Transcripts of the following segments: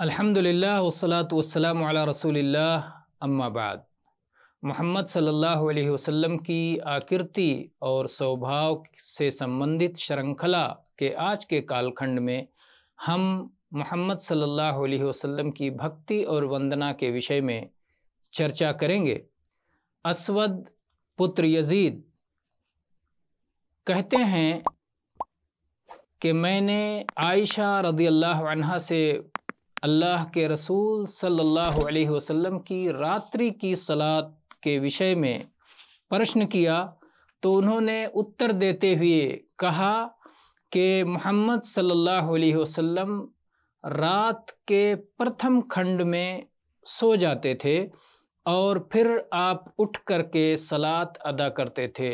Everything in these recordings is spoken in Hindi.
अल्हम्दुलिल्लाह वसलात वसलाम अला रसूलिल्लाह अम्माबाद मोहम्मद सल्लल्लाहु अलैहि वसल्लम की आकृति और स्वभाव से संबंधित श्रृंखला के आज के कालखंड में हम मोहम्मद सल्लल्लाहु अलैहि वसल्लम की भक्ति और वंदना के विषय में चर्चा करेंगे असवद पुत्र यजीद कहते हैं कि मैंने आयशा रदी अल्लाह से अल्लाह के रसूल सल्लल्लाहु अलैहि वसल्लम की रात्रि की सलात के विषय में प्रश्न किया तो उन्होंने उत्तर देते हुए कहा कि मोहम्मद सल्लल्लाहु अलैहि वसल्लम रात के प्रथम खंड में सो जाते थे और फिर आप उठ कर के सलात अदा करते थे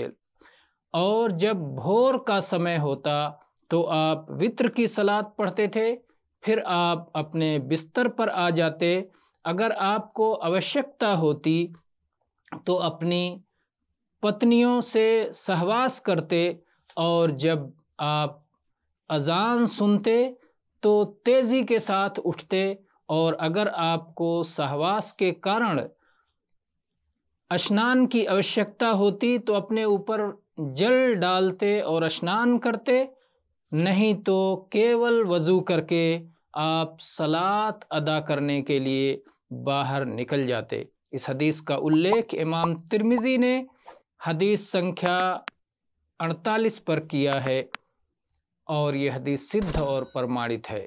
और जब भोर का समय होता तो आप वित्र की सलात पढ़ते थे फिर आप अपने बिस्तर पर आ जाते अगर आपको आवश्यकता होती तो अपनी पत्नियों से सहवास करते और जब आप अजान सुनते तो तेज़ी के साथ उठते और अगर आपको सहवास के कारण स्नान की आवश्यकता होती तो अपने ऊपर जल डालते और स्नान करते नहीं तो केवल वज़ू करके आप सलात अदा करने के लिए बाहर निकल जाते इस हदीस का उल्लेख इमाम तिरमिज़ी ने हदीस संख्या अड़तालीस पर किया है और यह हदीस सिद्ध और प्रमाणित है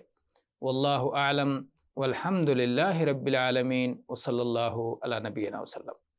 वल्लाहु आलम वल्हम्दुलिल्लाहि रब्बिल आलमीन सल्लल्लाहु अला नबीना वसल्लम